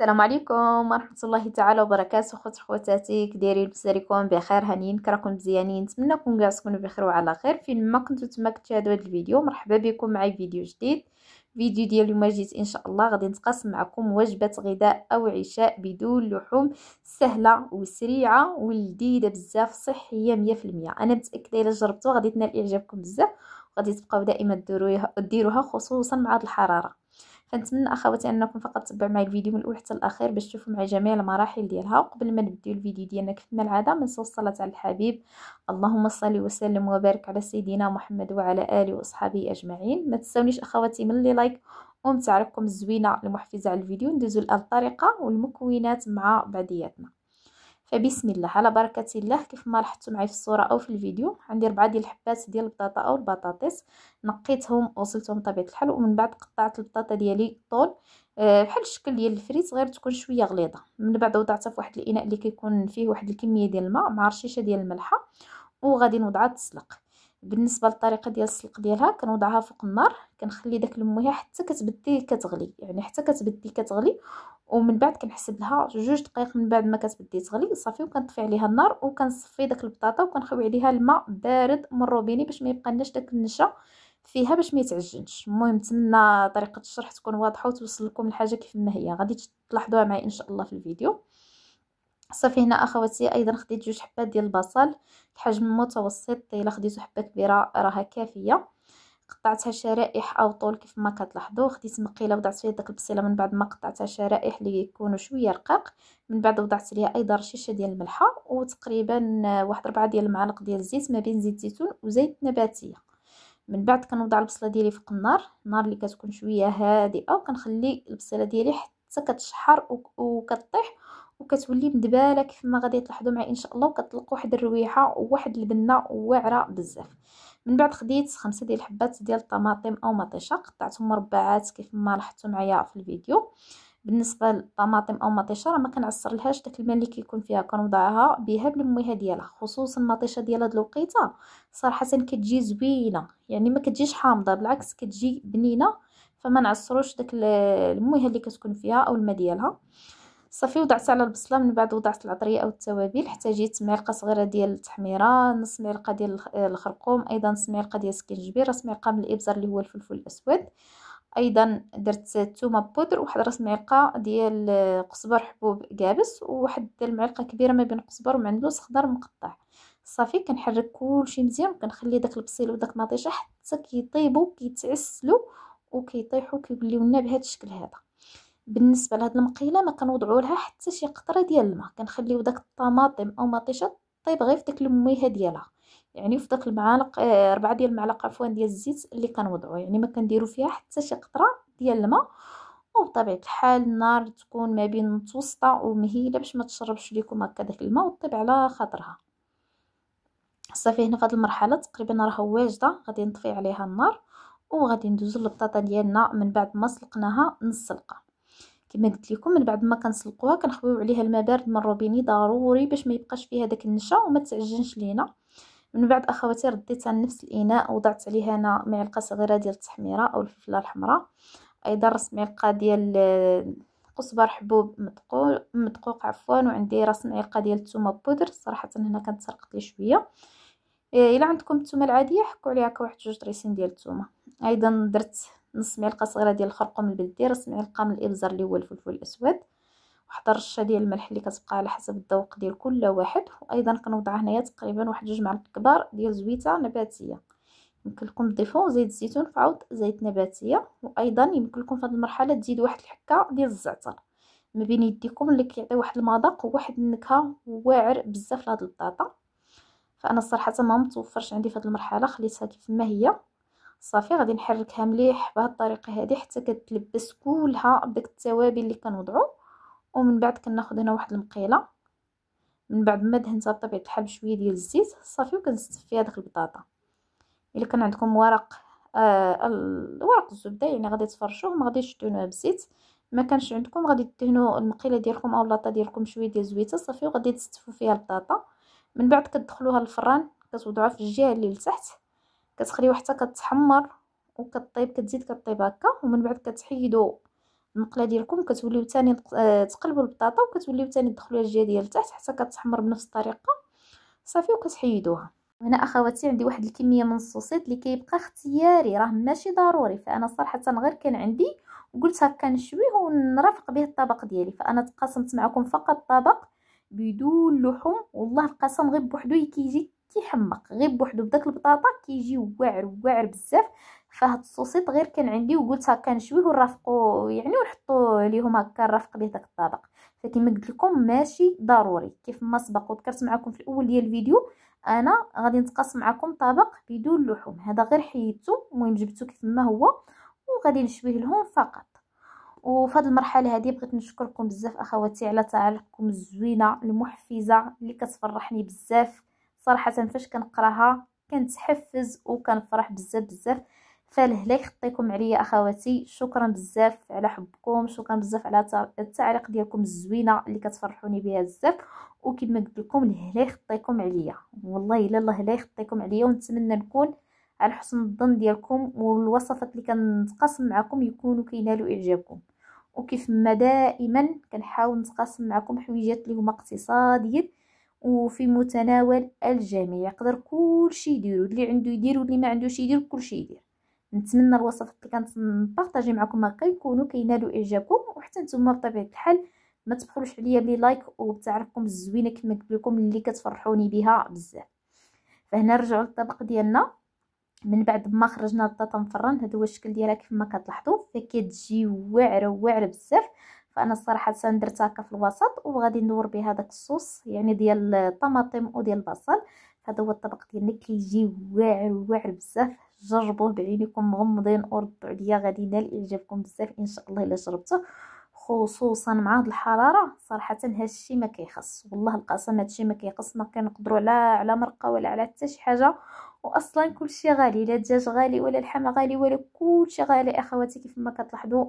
السلام عليكم ورحمة الله تعالى وبركاته خوت خواتاتي دايرين بساليكم بخير هانيين كراكم مزيانين نتمنى كون كاع تكونوا بخير وعلى خير فين ما كنتو تما كتشاهدوا هذا الفيديو مرحبا بكم معي فيديو جديد فيديو ديال اليوم جيت ان شاء الله غادي نتقاسم معكم وجبه غداء او عشاء بدون لحوم سهله وسريعه ولذيذه بزاف صحيه 100% انا متاكده الا جربتوها غادي تنال اعجابكم بزاف وغادي تبقاو دائما ديروها خصوصا مع الحراره كنتمنى اخواتي انكم فقط تتبعوا معي الفيديو من الاول حتى الاخير باش تشوفوا معي جميع المراحل ديالها وقبل ما نبداو الفيديو ديالنا كما العاده من الصلاه على الحبيب اللهم صل وسلم وبارك على سيدنا محمد وعلى اله واصحابه اجمعين ما تنساونيش اخواتي من لي لايك ومتعرفكم الزوينه المحفزه على الفيديو ندوزو للطريقه والمكونات مع بعضياتنا فبسم الله على بركه الله كيف ما لاحظتوا معايا في الصوره او في الفيديو عندي ربعه ديال الحبات ديال البطاطا او البطاطس نقيتهم وصلتهم بطبيعه الحال ومن بعد قطعت البطاطا ديالي طول آه، بحال الشكل ديال الفريت غير تكون شويه غليظه من بعد وضعتها في واحد الاناء اللي كيكون فيه واحد الكميه ديال الماء مع رشيشه ديال الملحه وغادي نوضعها تسلق بالنسبه للطريقه ديال السلق ديالها كنوضعها فوق النار كنخلي داك المويه حتى كتبدي كتغلي يعني حتى كتبدي كتغلي ومن بعد كنحسب لها جوج دقائق من بعد ما كتبدي تغلي صافي وكنطفي عليها النار وكنصفي داك البطاطا وكنخوي عليها الماء بارد من الروبيني باش ما يبقالناش داك النشا فيها باش ما يتعجنش المهم نتمنى طريقه الشرح تكون واضحه وتوصل لكم الحاجه كيف ما هي غادي تلاحظوها معايا ان شاء الله في الفيديو صافي هنا اخواتي ايضا خديت جوج حبات ديال البصل الحجم متوسط الا خديتو حبه كبيره راها كافيه قطعتها شرائح او طول كيف ما كتلاحظوا خديت مقيله وضعت فيها داك البصيله من بعد ما قطعتها شرائح اللي يكونوا شويه رقاق من بعد وضعت ليها ايضا رشيشه ديال الملحه وتقريبا واحد ربعة ديال المعالق ديال الزيت ما بين زيت زيتون وزيت نباتيه من بعد كنوضع البصله ديالي فوق النار النار اللي كتكون شويه هادئه وكنخلي البصيله ديالي حتى كتشحر وكطيح وكتولي مدباله كيف ما غادي تلاحظوا معايا ان شاء الله وكتطلق واحد الرويحه وواحد البنه واعره بزاف من بعد خديت خمسة ديال الحبات ديال الطماطم او مطيشه قطعتهم مربعات كيف ما لاحظتوا معايا في الفيديو بالنسبه للطماطم او مطيشه راه ما كنعصرلهاش داك الماء اللي كيكون فيها كنوضعها بها بالمويه ديالها خصوصا المطيشه ديال هاد الوقيته صراحه كتجي زوينه يعني ما كتجيش حامضه بالعكس كتجي بنينه فما نعصروش داك المويه اللي كتكون فيها او الماء ديالها صافي وضعت على البصله من بعد وضعت العطريه او التوابل جيت معلقه صغيره ديال التحميره نص معلقه ديال الخرقوم ايضا نص معلقه ديال السكنجبير راس معلقه من الابزار اللي هو الفلفل الاسود ايضا درت الثومه بودر وواحد راس معلقه ديال قزبر حبوب كابس وواحد المعلقه كبيره ما بين قزبر ومعندوس خضر مقطع صافي كنحرك كلشي مزيان وكنخلي داك البصيل وداك المطيشه حتى كيطيبوا كيتعسلوا وكيطيحوا كيوليو لنا بهذا الشكل هذا بالنسبه لهاد المقيله ما كنوضعوا لها حتى شي قطره ديال الماء كنخليو داك الطماطم او مطيشه طيب غير في داك ديالها يعني في داك المعالق آه، ربعة ديال المعلقه عفوا ديال الزيت اللي كنوضعو يعني ما كنديروا فيها حتى شي قطره ديال الماء وبطبيعه الحال النار تكون ما بين متوسطه ومهيله باش ما تشربش ليكم هكا داك الماء وطيب على خاطرها صافي هنا في المرحله تقريبا راه واجده غادي نطفي عليها النار وغادي ندوزو للبطاطا ديالنا من بعد ما سلقناها نسلقها كما قلت لكم من بعد ما كنسلقوها كنخويو عليها الماء بارد من الروبيني ضروري باش ما يبقاش فيها داك النشا وما تعجنش لينا من بعد اخواتي رديتها لنفس الاناء وضعت عليها انا معلقه صغيره ديال التحميره او الفلفله الحمراء ايضا راس معلقه ديال قصبر حبوب مدقوق مدقوق عفوا وعندي راس معلقه ديال الثومه بودر صراحه هنا كانت سرقت لي شويه الا عندكم الثومه العاديه حكوا عليها واحد جوج طريسين ديال الثومه ايضا درت نص معلقه صغيره ديال الخرقوم البلدي راس معلقه من الابزار اللي هو الفلفل الاسود واحد الرشه ديال الملح اللي كتبقى على حسب الذوق ديال كل واحد وايضا كنوضع هنايا تقريبا واحد جوج معالق كبار ديال زويته نباتيه يمكن لكم تضيفوا زيت الزيتون في عوض زيت نباتيه وايضا يمكن لكم في هذه المرحله تزيدوا واحد الحكه ديال الزعتر ما بين يديكم اللي كيعطي واحد المذاق وواحد النكهه واعر بزاف لهاد البطاطا فانا الصراحه ما متوفرش عندي في هذه المرحله خليتها كيف ما هي صافي غادي نحركها مليح بهاد الطريقه هذه حتى كتلبس كلها بداك التوابل اللي كنوضعو ومن بعد كناخذ هنا واحد المقيله من بعد ما دهنتها بطبيعه الحال بشويه ديال الزيت صافي وكنستف فيها داك البطاطا الا كان عندكم ورق آه ورق الزبده يعني غادي تفرشوه ما غاديش تدهنوه بالزيت ما كانش عندكم غادي تدهنوا المقيله ديالكم او اللاطه ديالكم شويه ديال الزويته صافي وغادي تستفوا فيها البطاطا من بعد كتدخلوها للفران كتوضعوها في الجهه اللي لتحت كتخليه حتى كتحمر وكطيب كتزيد كطيب هكا ومن بعد كتحيدو المقله ديالكم كتوليو تاني آه، تقلبوا البطاطا وكتوليو تاني تدخلوها الجهه ديال التحت حتى كتحمر بنفس الطريقه صافي وكتحيدوها هنا اخواتي عندي واحد الكميه من الصوصيط اللي كيبقى اختياري راه ماشي ضروري فانا صراحه غير كان عندي وقلت هكا نشويه ونرافق به الطبق ديالي فانا تقاسمت معكم فقط طبق بدون لحوم والله القسم غير بوحدو كيجي تيحمق غير بوحدو بداك البطاطا كيجي واعر واعر بزاف فهاد الصوصيط غير كان عندي وقلت هكا نشويه ونرافقو يعني ونحطو ليهم هكا نرافق به داك الطبق فكيما قلت لكم ماشي ضروري كيف ما سبق وذكرت معكم في الاول ديال الفيديو انا غادي نتقاسم معكم طبق بدون لحوم هذا غير حيدته المهم جبته كيف ما هو وغادي نشويه لهم فقط وفي هذه المرحله هذه بغيت نشكركم بزاف اخواتي على تعليقكم الزوينه المحفزه اللي كتفرحني بزاف صراحه فاش كنقراها كنتحفز وكنفرح بزاف بزاف فالهلا يخطيكم عليا اخواتي شكرا بزاف على حبكم شكرا بزاف على التعليق ديالكم الزوينه اللي كتفرحوني بها بزاف وكما قلت لكم الهلا يخطيكم عليا والله الا الله لا يخطيكم عليا ونتمنى نكون على حسن الظن ديالكم والوصفات اللي كنتقاسم معكم يكونوا كينالوا اعجابكم وكيف ما دائما كنحاول نتقاسم معكم حويجات اللي هما اقتصاديين وفي متناول الجميع يقدر كلشي يديرو اللي عنده يدير واللي ما عندوش يدير كلشي يدير نتمنى الوصفات اللي كانت نبارطاجي معكم هكا يكونوا كينالوا اعجابكم وحتى نتوما بطبيعه الحال ما تبخلوش عليا بلي لايك وبتعرفكم الزوينه كما قلت لكم اللي كتفرحوني بها بزاف فهنا نرجعوا للطبق ديالنا من بعد ما خرجنا البطاطا مفران هذا هو الشكل ديالها كيف ما كتلاحظوا فكتجي واعره واعره بزاف فانا الصراحه سندرت هكا في الوسط وغادي ندور به داك الصوص يعني ديال الطماطم وديال البصل هذا هو الطبق ديالنا كيجي واعر واعر بزاف جربوه بعينيكم مغمضين وردوا عليا غادي ينال اعجابكم بزاف ان شاء الله الا جربته خصوصا مع هاد الحراره صراحه هادشي ما كيخص والله القسم هادشي ما كيخص ما كنقدروا لا على مرقه ولا على حتى شي حاجه واصلا كلشي غالي لا الدجاج غالي ولا اللحم غالي ولا كلشي غالي اخواتي كيف ما كتلاحظوا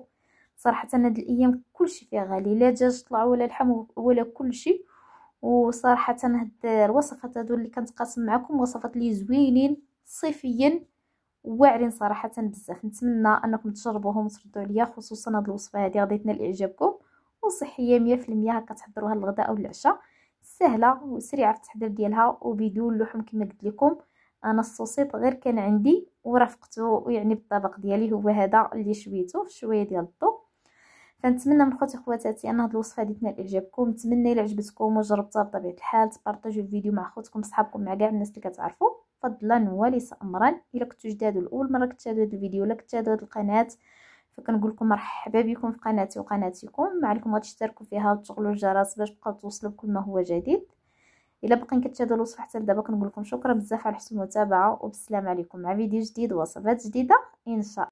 صراحه هاد الايام كلشي فيها غالي لا دجاج طلع ولا لحم ولا كلشي وصراحه هاد الوصفات هادو اللي كنتقاسم معكم وصفات لي زوينين صيفيا واعرين صراحه بزاف نتمنى انكم تجربوهم وتردوا عليا خصوصا هاد الوصفه هادي غادي تنال اعجابكم وصحيه 100% هكا تحضروها للغداء او العشاء سهله وسريعه في التحضير ديالها وبدون لحم كما قلت لكم انا الصوصيط غير كان عندي ورافقته يعني بالطبق ديالي هو هذا اللي شويته في شويه ديال الضو فنتمنى من خوتي خواتاتي ان هاد الوصفه هادي تنال اعجابكم نتمنى الا عجبتكم وجربتها بطبيعه الحال تبارطاجيو الفيديو مع خوتكم صحابكم مع كاع الناس اللي كتعرفوا فضلا وليس امرا الا كنتو جداد الاول مره كتشاهدوا هاد الفيديو ولا كتشاهدوا هاد القناه فكنقول لكم مرحبا بكم في قناتي وقناتكم ما عليكم تشتركوا فيها وتشغلوا الجرس باش تبقاو توصلوا بكل ما هو جديد الا بقين كتشاهدوا الوصفه حتى لدابا كنقول لكم شكرا بزاف على حسن المتابعه وبالسلام عليكم مع فيديو جديد وصفات جديده ان شاء الله